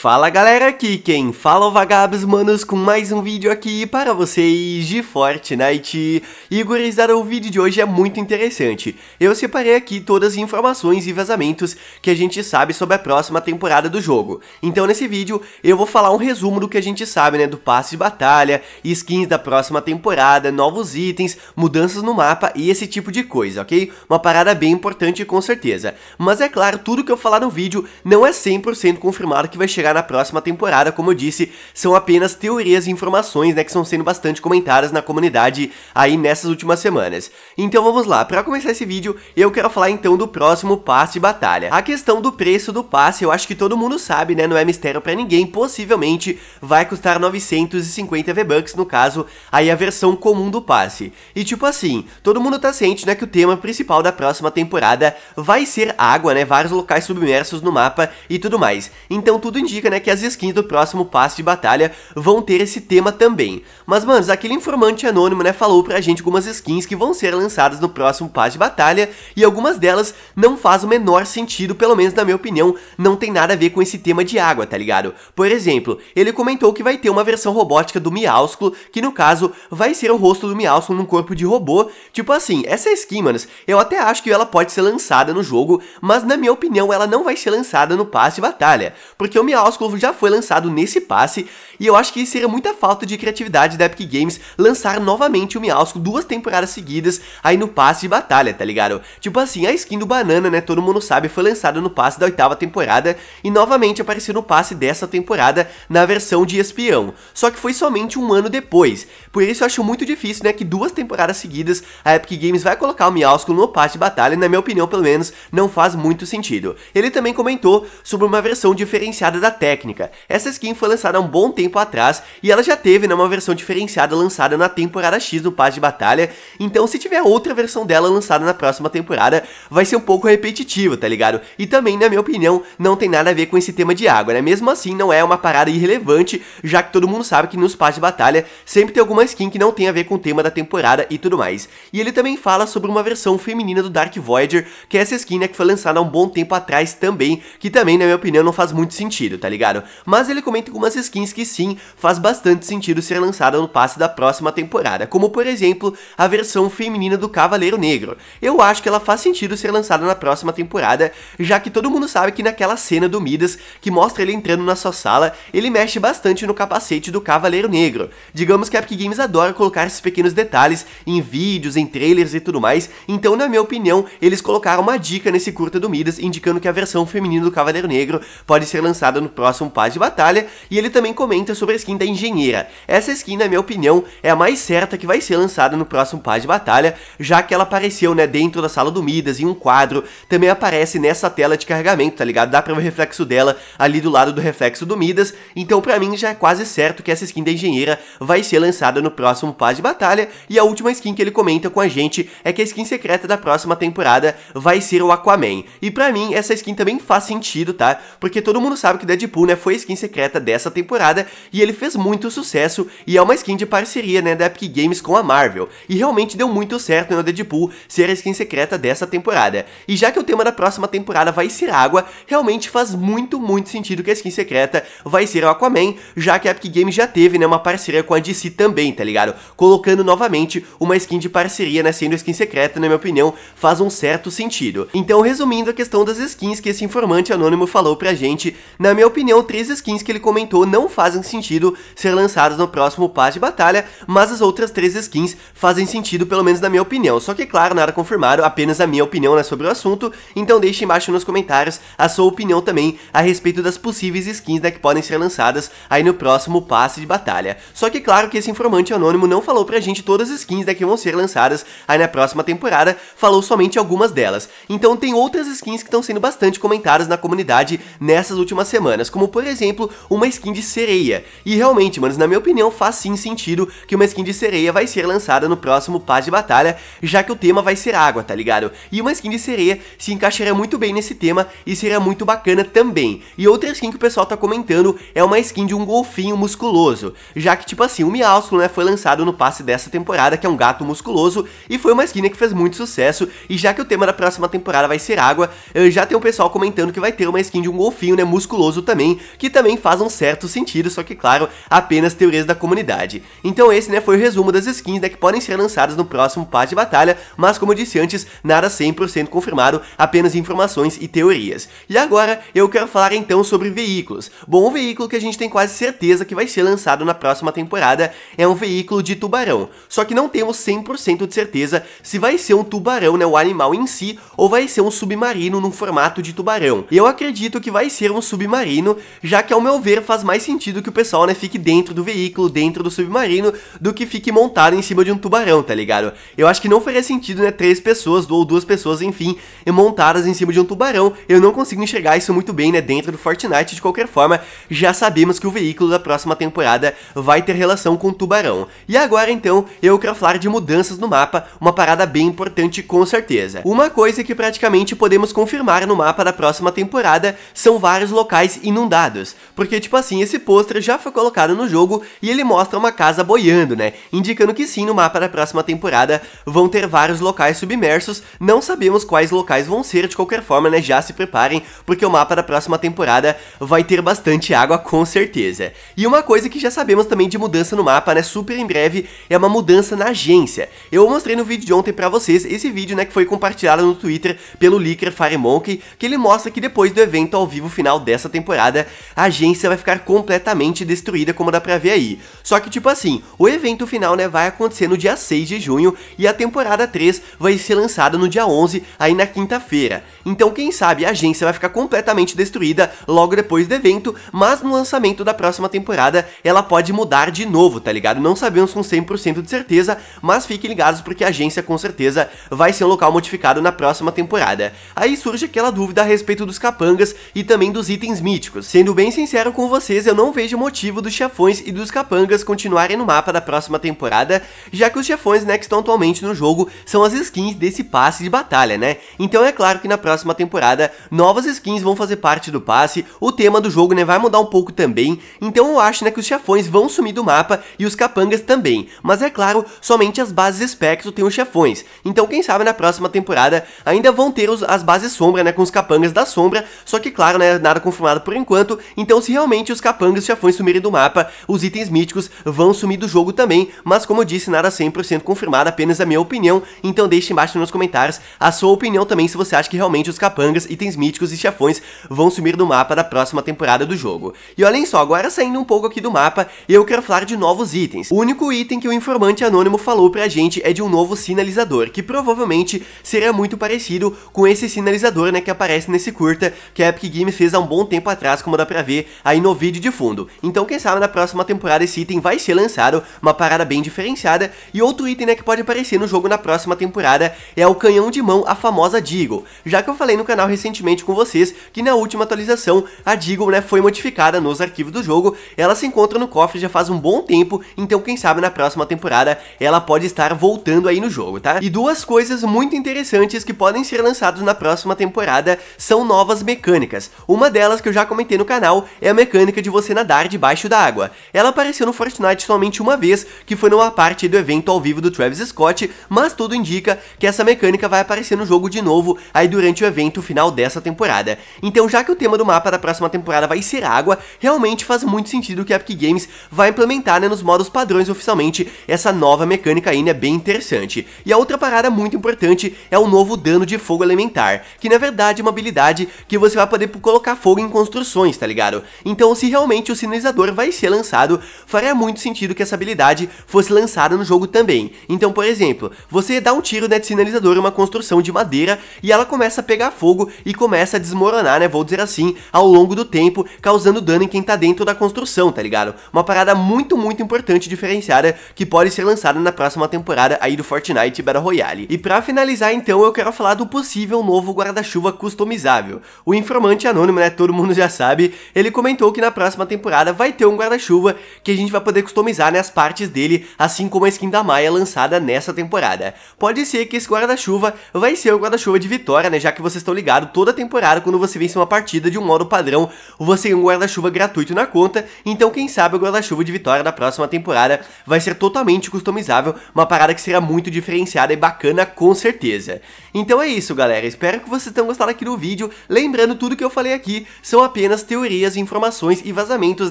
Fala galera, aqui quem fala é o Vagabos Manos com mais um vídeo aqui para vocês de Fortnite. E gurizada, o vídeo de hoje é muito interessante. Eu separei aqui todas as informações e vazamentos que a gente sabe sobre a próxima temporada do jogo. Então nesse vídeo eu vou falar um resumo do que a gente sabe, né, do passe de batalha, skins da próxima temporada, novos itens, mudanças no mapa e esse tipo de coisa, ok? Uma parada bem importante com certeza. Mas é claro, tudo que eu falar no vídeo não é 100% confirmado que vai chegar chegar na próxima temporada, como eu disse, são apenas teorias e informações, né, que estão sendo bastante comentadas na comunidade aí nessas últimas semanas. Então vamos lá, para começar esse vídeo, eu quero falar então do próximo passe de batalha. A questão do preço do passe, eu acho que todo mundo sabe, né, não é mistério para ninguém, possivelmente vai custar 950 V-Bucks, no caso, aí a versão comum do passe. E tipo assim, todo mundo tá ciente, né, que o tema principal da próxima temporada vai ser água, né, vários locais submersos no mapa e tudo mais. Então tudo indica indica, né, que as skins do próximo passe de batalha vão ter esse tema também. Mas, manos, aquele informante anônimo, né, falou pra gente algumas skins que vão ser lançadas no próximo passe de batalha, e algumas delas não faz o menor sentido, pelo menos na minha opinião, não tem nada a ver com esse tema de água, tá ligado? Por exemplo, ele comentou que vai ter uma versão robótica do Miausculo, que no caso, vai ser o rosto do Miausculo num corpo de robô, tipo assim, essa skin, manos, eu até acho que ela pode ser lançada no jogo, mas na minha opinião ela não vai ser lançada no passe de batalha, porque o Miausculo Auskulov já foi lançado nesse passe, e eu acho que seria muita falta de criatividade da Epic Games lançar novamente o Miausco duas temporadas seguidas aí no passe de batalha, tá ligado? Tipo assim, a skin do Banana, né, todo mundo sabe, foi lançada no passe da oitava temporada e novamente apareceu no passe dessa temporada na versão de espião, só que foi somente um ano depois, por isso eu acho muito difícil, né, que duas temporadas seguidas a Epic Games vai colocar o Miausco no passe de batalha, na minha opinião pelo menos, não faz muito sentido. Ele também comentou sobre uma versão diferenciada da técnica. Essa skin foi lançada há um bom tempo atrás e ela já teve né, uma versão diferenciada lançada na temporada X do Paz de Batalha, então se tiver outra versão dela lançada na próxima temporada, vai ser um pouco repetitivo, tá ligado? E também, na minha opinião, não tem nada a ver com esse tema de água, né? Mesmo assim, não é uma parada irrelevante, já que todo mundo sabe que nos Paz de Batalha sempre tem alguma skin que não tem a ver com o tema da temporada e tudo mais. E ele também fala sobre uma versão feminina do Dark Voyager, que é essa skin né, que foi lançada há um bom tempo atrás também, que também, na minha opinião, não faz muito sentido tá ligado? Mas ele comenta algumas skins que sim, faz bastante sentido ser lançada no passe da próxima temporada, como por exemplo, a versão feminina do Cavaleiro Negro. Eu acho que ela faz sentido ser lançada na próxima temporada, já que todo mundo sabe que naquela cena do Midas, que mostra ele entrando na sua sala, ele mexe bastante no capacete do Cavaleiro Negro. Digamos que a Epic Games adora colocar esses pequenos detalhes em vídeos, em trailers e tudo mais, então na minha opinião, eles colocaram uma dica nesse curta do Midas, indicando que a versão feminina do Cavaleiro Negro pode ser lançada no próximo Paz de Batalha, e ele também comenta sobre a skin da Engenheira. Essa skin, na minha opinião, é a mais certa que vai ser lançada no próximo Paz de Batalha, já que ela apareceu, né, dentro da sala do Midas, em um quadro, também aparece nessa tela de carregamento, tá ligado? Dá pra ver o reflexo dela ali do lado do reflexo do Midas, então pra mim já é quase certo que essa skin da Engenheira vai ser lançada no próximo Paz de Batalha, e a última skin que ele comenta com a gente é que a skin secreta da próxima temporada vai ser o Aquaman. E pra mim, essa skin também faz sentido, tá? Porque todo mundo sabe que Dead Deadpool, né, foi a skin secreta dessa temporada e ele fez muito sucesso e é uma skin de parceria, né, da Epic Games com a Marvel. E realmente deu muito certo, no né, Deadpool ser a skin secreta dessa temporada. E já que o tema da próxima temporada vai ser água, realmente faz muito, muito sentido que a skin secreta vai ser o Aquaman, já que a Epic Games já teve, né, uma parceria com a DC também, tá ligado? Colocando novamente uma skin de parceria, né, sendo skin secreta, na minha opinião, faz um certo sentido. Então, resumindo a questão das skins que esse informante anônimo falou pra gente, na minha opinião, três skins que ele comentou não fazem sentido ser lançadas no próximo passe de batalha, mas as outras três skins fazem sentido, pelo menos na minha opinião. Só que, claro, nada confirmado, apenas a minha opinião né, sobre o assunto, então deixe embaixo nos comentários a sua opinião também a respeito das possíveis skins né, que podem ser lançadas aí no próximo passe de batalha. Só que, claro, que esse informante anônimo não falou pra gente todas as skins né, que vão ser lançadas aí na próxima temporada, falou somente algumas delas. Então tem outras skins que estão sendo bastante comentadas na comunidade nessas últimas semanas como por exemplo, uma skin de sereia. E realmente, manos, na minha opinião, faz sim sentido que uma skin de sereia vai ser lançada no próximo Paz de Batalha, já que o tema vai ser água, tá ligado? E uma skin de sereia se encaixaria muito bem nesse tema e seria muito bacana também. E outra skin que o pessoal tá comentando é uma skin de um golfinho musculoso, já que tipo assim, o Miausculo, né, foi lançado no passe dessa temporada, que é um gato musculoso, e foi uma skin que fez muito sucesso, e já que o tema da próxima temporada vai ser água, eh, já tem o pessoal comentando que vai ter uma skin de um golfinho, né, musculoso também também, que também faz um certo sentido, só que claro, apenas teorias da comunidade. Então esse né, foi o resumo das skins né, que podem ser lançadas no próximo passe de batalha, mas como eu disse antes, nada 100% confirmado, apenas informações e teorias. E agora eu quero falar então sobre veículos. Bom, um veículo que a gente tem quase certeza que vai ser lançado na próxima temporada é um veículo de tubarão, só que não temos 100% de certeza se vai ser um tubarão, né, o animal em si, ou vai ser um submarino num formato de tubarão. E Eu acredito que vai ser um submarino, submarino, já que ao meu ver faz mais sentido que o pessoal, né, fique dentro do veículo, dentro do submarino, do que fique montado em cima de um tubarão, tá ligado? Eu acho que não faria sentido, né, três pessoas ou duas pessoas, enfim, montadas em cima de um tubarão. Eu não consigo enxergar isso muito bem, né, dentro do Fortnite. De qualquer forma, já sabemos que o veículo da próxima temporada vai ter relação com o tubarão. E agora, então, eu quero falar de mudanças no mapa, uma parada bem importante com certeza. Uma coisa que praticamente podemos confirmar no mapa da próxima temporada são vários locais inundados. Porque, tipo assim, esse pôster já foi colocado no jogo e ele mostra uma casa boiando, né? Indicando que sim, no mapa da próxima temporada vão ter vários locais submersos. Não sabemos quais locais vão ser, de qualquer forma, né? Já se preparem, porque o mapa da próxima temporada vai ter bastante água, com certeza. E uma coisa que já sabemos também de mudança no mapa, né? Super em breve, é uma mudança na agência. Eu mostrei no vídeo de ontem pra vocês esse vídeo, né? Que foi compartilhado no Twitter pelo licker Firemonkey, que ele mostra que depois do evento ao vivo final dessa temporada, temporada, a agência vai ficar completamente destruída, como dá pra ver aí. Só que, tipo assim, o evento final, né, vai acontecer no dia 6 de junho e a temporada 3 vai ser lançada no dia 11, aí na quinta-feira. Então, quem sabe a agência vai ficar completamente destruída logo depois do evento, mas no lançamento da próxima temporada ela pode mudar de novo, tá ligado? Não sabemos com 100% de certeza, mas fiquem ligados porque a agência com certeza vai ser um local modificado na próxima temporada. Aí surge aquela dúvida a respeito dos capangas e também dos itens míticos míticos. Sendo bem sincero com vocês, eu não vejo motivo dos chefões e dos capangas continuarem no mapa da próxima temporada, já que os chefões né, que estão atualmente no jogo são as skins desse passe de batalha, né? Então é claro que na próxima temporada, novas skins vão fazer parte do passe, o tema do jogo né, vai mudar um pouco também, então eu acho né, que os chefões vão sumir do mapa e os capangas também, mas é claro, somente as bases espectro têm os chefões, então quem sabe na próxima temporada ainda vão ter os, as bases sombra né, com os capangas da sombra, só que claro, né, nada confirmado por por enquanto, então se realmente os capangas já foram sumirem do mapa, os itens míticos vão sumir do jogo também, mas como eu disse, nada 100% confirmado, apenas a minha opinião, então deixe embaixo nos comentários a sua opinião também se você acha que realmente os capangas, itens míticos e chafões vão sumir do mapa da próxima temporada do jogo. E olhem só, agora saindo um pouco aqui do mapa, eu quero falar de novos itens. O único item que o informante anônimo falou pra gente é de um novo sinalizador, que provavelmente seria muito parecido com esse sinalizador, né, que aparece nesse curta que a Epic Games fez há um bom tempo atrás atrás, como dá pra ver aí no vídeo de fundo. Então quem sabe na próxima temporada esse item vai ser lançado, uma parada bem diferenciada. E outro item né, que pode aparecer no jogo na próxima temporada é o canhão de mão, a famosa Deagle. Já que eu falei no canal recentemente com vocês que na última atualização a Deagle né, foi modificada nos arquivos do jogo, ela se encontra no cofre já faz um bom tempo, então quem sabe na próxima temporada ela pode estar voltando aí no jogo, tá? E duas coisas muito interessantes que podem ser lançadas na próxima temporada são novas mecânicas. Uma delas que eu já comentei no canal é a mecânica de você nadar debaixo da água. Ela apareceu no Fortnite somente uma vez, que foi numa parte do evento ao vivo do Travis Scott, mas tudo indica que essa mecânica vai aparecer no jogo de novo aí durante o evento final dessa temporada. Então já que o tema do mapa da próxima temporada vai ser água, realmente faz muito sentido que a Epic Games vai implementar né, nos modos padrões oficialmente essa nova mecânica aí, é bem interessante. E a outra parada muito importante é o novo dano de fogo elementar, que na verdade é uma habilidade que você vai poder colocar fogo em construção construções, tá ligado? Então se realmente o sinalizador vai ser lançado, faria muito sentido que essa habilidade fosse lançada no jogo também. Então, por exemplo, você dá um tiro né, de sinalizador em uma construção de madeira e ela começa a pegar fogo e começa a desmoronar, né, vou dizer assim, ao longo do tempo, causando dano em quem tá dentro da construção, tá ligado? Uma parada muito, muito importante diferenciada que pode ser lançada na próxima temporada aí do Fortnite Battle Royale. E pra finalizar então, eu quero falar do possível novo guarda-chuva customizável. O informante anônimo, né, todo mundo já sabe, ele comentou que na próxima temporada vai ter um guarda-chuva que a gente vai poder customizar nas né, as partes dele, assim como a skin da Maia lançada nessa temporada. Pode ser que esse guarda-chuva vai ser o guarda-chuva de vitória, né, já que vocês estão ligados, toda temporada quando você vence uma partida de um modo padrão, você tem é um guarda-chuva gratuito na conta, então quem sabe o guarda-chuva de vitória da próxima temporada vai ser totalmente customizável, uma parada que será muito diferenciada e bacana com certeza. Então é isso galera, espero que vocês tenham gostado aqui do vídeo, lembrando tudo que eu falei aqui, são apenas apenas teorias, informações e vazamentos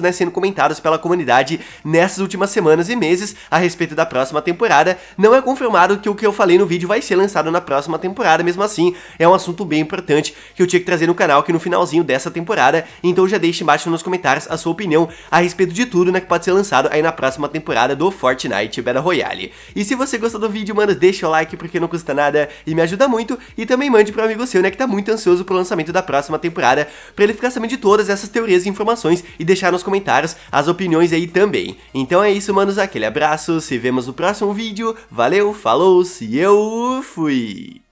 né, sendo comentados pela comunidade nessas últimas semanas e meses a respeito da próxima temporada. Não é confirmado que o que eu falei no vídeo vai ser lançado na próxima temporada, mesmo assim, é um assunto bem importante que eu tinha que trazer no canal aqui no finalzinho dessa temporada, então já deixe embaixo nos comentários a sua opinião a respeito de tudo né, que pode ser lançado aí na próxima temporada do Fortnite Battle Royale. E se você gostou do vídeo, mano, deixa o like porque não custa nada e me ajuda muito, e também mande para um amigo seu, né, que tá muito ansioso pro lançamento da próxima temporada, para ele ficar sabendo de todas essas teorias e informações e deixar nos comentários as opiniões aí também. Então é isso, manos, aquele abraço, se vemos no próximo vídeo, valeu, falou, se eu fui!